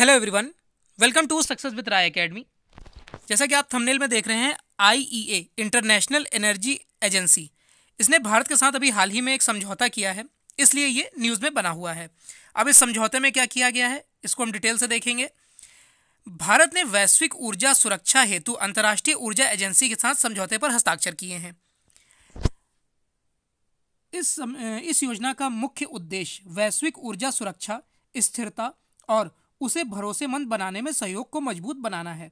hello everyone welcome to success with Rai academy जैसा कि आप थंबनेल में देख रहे हैं आईईए इंटरनेशनल एनर्जी एजेंसी इसने भारत के साथ अभी हाल ही में एक समझौता किया है इसलिए ये न्यूज़ में बना हुआ है अब इस समझौते में क्या किया गया है इसको हम डिटेल से देखेंगे भारत ने वैश्विक ऊर्जा सुरक्षा हेतु अंतर्राष्ट्रीय ऊर्जा एजेंसी के साथ समझौते पर हस्ताक्षर किए हैं इस इस योजना का मुख्य उद्देश्य वैश्विक ऊर्जा सुरक्षा स्थिरता और उसे भरोसेमंद बनाने में सहयोग को मजबूत बनाना है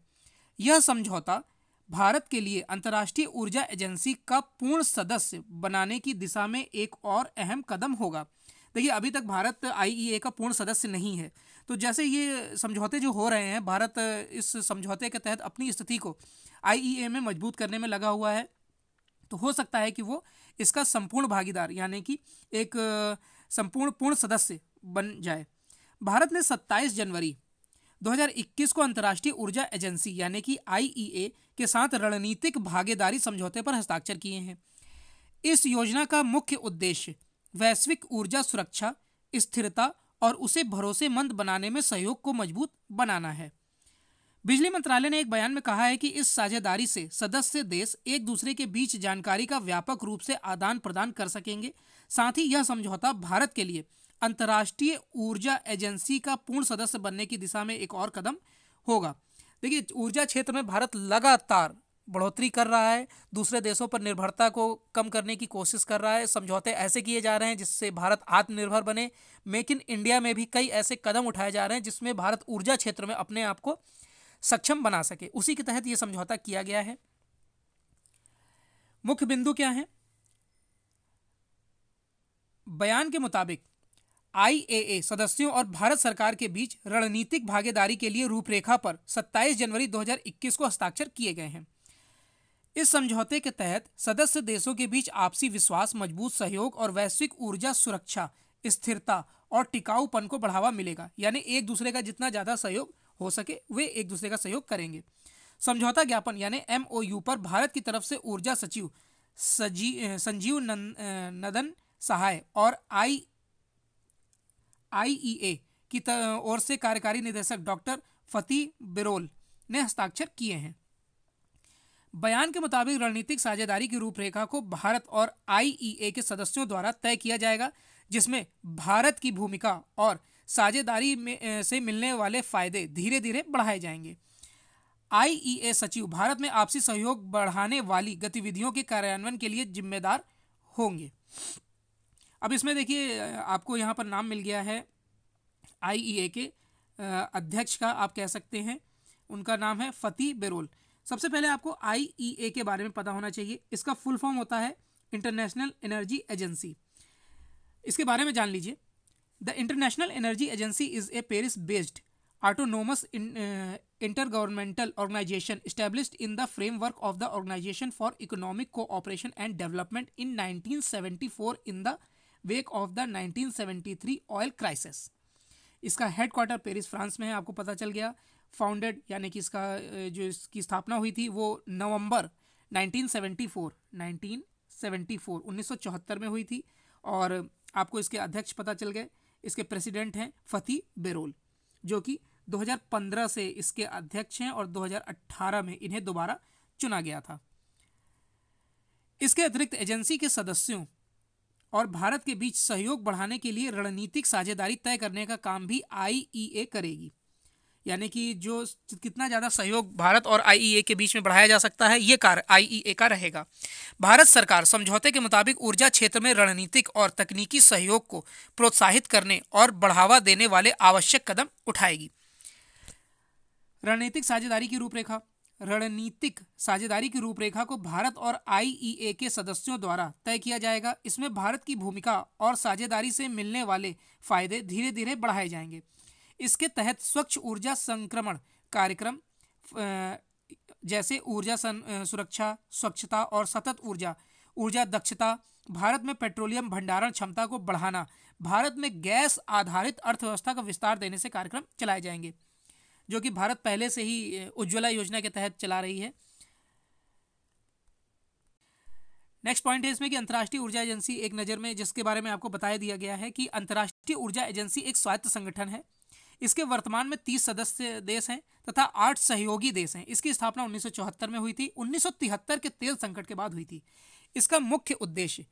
यह समझौता भारत के लिए अंतर्राष्ट्रीय ऊर्जा एजेंसी का पूर्ण सदस्य बनाने की दिशा में एक और अहम कदम होगा देखिए अभी तक भारत आई e का पूर्ण सदस्य नहीं है तो जैसे ये समझौते जो हो रहे हैं भारत इस समझौते के तहत अपनी स्थिति को आई e में मजबूत करने में लगा हुआ है तो हो सकता है कि वो इसका संपूर्ण भागीदार यानी कि एक संपूर्ण पूर्ण सदस्य बन जाए भारत ने 27 जनवरी 2021 को अंतर्राष्ट्रीय ऊर्जा एजेंसी यानी कि आई के साथ रणनीतिक भागीदारी समझौते पर हस्ताक्षर किए हैं इस योजना का मुख्य उद्देश्य वैश्विक ऊर्जा सुरक्षा स्थिरता और उसे भरोसेमंद बनाने में सहयोग को मजबूत बनाना है बिजली मंत्रालय ने एक बयान में कहा है कि इस साझेदारी से सदस्य देश एक दूसरे के बीच जानकारी का व्यापक रूप से आदान प्रदान कर सकेंगे साथ ही यह समझौता भारत के लिए अंतर्राष्ट्रीय ऊर्जा एजेंसी का पूर्ण सदस्य बनने की दिशा में एक और कदम होगा देखिए ऊर्जा क्षेत्र में भारत लगातार बढ़ोतरी कर रहा है दूसरे देशों पर निर्भरता को कम करने की कोशिश कर रहा है समझौते ऐसे किए जा रहे हैं जिससे भारत आत्मनिर्भर बने मेक इन इंडिया में भी कई ऐसे कदम उठाए जा रहे हैं जिसमें भारत ऊर्जा क्षेत्र में अपने आप को सक्षम बना सके उसी के तहत यह समझौता किया गया है मुख्य बिंदु क्या है बयान के मुताबिक आईएए सदस्यों और भारत सरकार के बीच रणनीतिक भागीदारी के लिए रूपरेखा पर 27 जनवरी 2021 को हस्ताक्षर किए गए हैं इस समझौते के तहत सदस्य देशों के बीच आपसी विश्वास मजबूत सहयोग और वैश्विक ऊर्जा सुरक्षा स्थिरता और टिकाऊपन को बढ़ावा मिलेगा यानी एक दूसरे का जितना ज़्यादा सहयोग हो सके वे एक दूसरे का सहयोग करेंगे समझौता ज्ञापन यानी एम पर भारत की तरफ से ऊर्जा सचिव संजीव नदन सहाय और आई आईईए e की ओर से कार्यकारी निदेशक डॉक्टर फतेह बिरोल ने हस्ताक्षर किए हैं बयान के मुताबिक रणनीतिक साझेदारी की रूपरेखा को भारत और आई e के सदस्यों द्वारा तय किया जाएगा जिसमें भारत की भूमिका और साझेदारी में से मिलने वाले फ़ायदे धीरे धीरे बढ़ाए जाएंगे आई सचिव भारत में आपसी सहयोग बढ़ाने वाली गतिविधियों के कार्यान्वयन के लिए जिम्मेदार होंगे अब इसमें देखिए आपको यहाँ पर नाम मिल गया है आई के अध्यक्ष का आप कह सकते हैं उनका नाम है फ़तेह बेरोल सबसे पहले आपको आई के बारे में पता होना चाहिए इसका फुल फॉर्म होता है इंटरनेशनल एनर्जी एजेंसी इसके बारे में जान लीजिए the international energy agency is a Paris based autonomous intergovernmental organisation establish in the framework of the organisation for economic cooperation and development in 1974 in the wake of the 1973 oil crisis इसका headquarter Paris France में है आपको पता चल गया founded यानी कि इसका जो इसकी स्थापना हुई थी वो नवंबर 1974 1974 1974 में हुई थी और आपको इसके अध्यक्ष पता चल गए इसके प्रेसिडेंट हैं फती बेरोल जो कि 2015 से इसके अध्यक्ष हैं और 2018 में इन्हें दोबारा चुना गया था इसके अतिरिक्त एजेंसी के सदस्यों और भारत के बीच सहयोग बढ़ाने के लिए रणनीतिक साझेदारी तय करने का काम भी आई करेगी यानी कि जो कितना ज़्यादा सहयोग भारत और आईईए e के बीच में बढ़ाया जा सकता है ये कार्य आईईए e का रहेगा भारत सरकार समझौते के मुताबिक ऊर्जा क्षेत्र में रणनीतिक और तकनीकी सहयोग को प्रोत्साहित करने और बढ़ावा देने वाले आवश्यक कदम उठाएगी रणनीतिक साझेदारी की रूपरेखा रणनीतिक साझेदारी की रूपरेखा को भारत और आईईए e के सदस्यों द्वारा तय किया जाएगा इसमें भारत की भूमिका और साझेदारी से मिलने वाले फायदे धीरे धीरे बढ़ाए जाएंगे इसके तहत स्वच्छ ऊर्जा संक्रमण कार्यक्रम जैसे ऊर्जा सुरक्षा स्वच्छता और सतत ऊर्जा ऊर्जा दक्षता भारत में पेट्रोलियम भंडारण क्षमता को बढ़ाना भारत में गैस आधारित अर्थव्यवस्था का विस्तार देने से कार्यक्रम चलाए जाएंगे जो कि भारत पहले से ही उज्ज्वला योजना के तहत चला रही है नेक्स्ट पॉइंट है इसमें कि अंतर्राष्ट्रीय ऊर्जा एजेंसी एक नज़र में जिसके बारे में आपको बताया दिया गया है कि अंतर्राष्ट्रीय ऊर्जा एजेंसी एक स्वायत्त संगठन है इसके वर्तमान में तीस सदस्य देश हैं तथा आठ सहयोगी देश हैं इसकी स्थापना 1974 में हुई थी 1973 के तेल संकट के बाद हुई थी इसका मुख्य उद्देश्य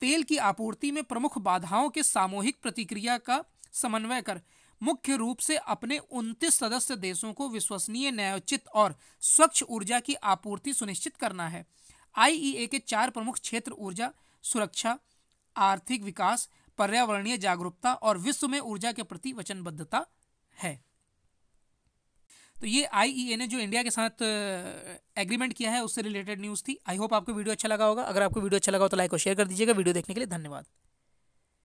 तेल की आपूर्ति में प्रमुख बाधाओं के सामूहिक प्रतिक्रिया का समन्वय कर मुख्य रूप से अपने उनतीस सदस्य देशों को विश्वसनीय न्यायोचित और स्वच्छ ऊर्जा की आपूर्ति सुनिश्चित करना है आईईए के चार प्रमुख क्षेत्र ऊर्जा सुरक्षा आर्थिक विकास पर्यावरणीय जागरूकता और विश्व में ऊर्जा के प्रति वचनबद्धता है तो ये आई e ने जो इंडिया के साथ एग्रीमेंट किया है उससे रिलेटेड न्यूज़ थी आई होप आपको वीडियो अच्छा लगा होगा अगर आपको वीडियो अच्छा लगा हो तो लाइक और शेयर कर दीजिएगा वीडियो देखने के लिए धन्यवाद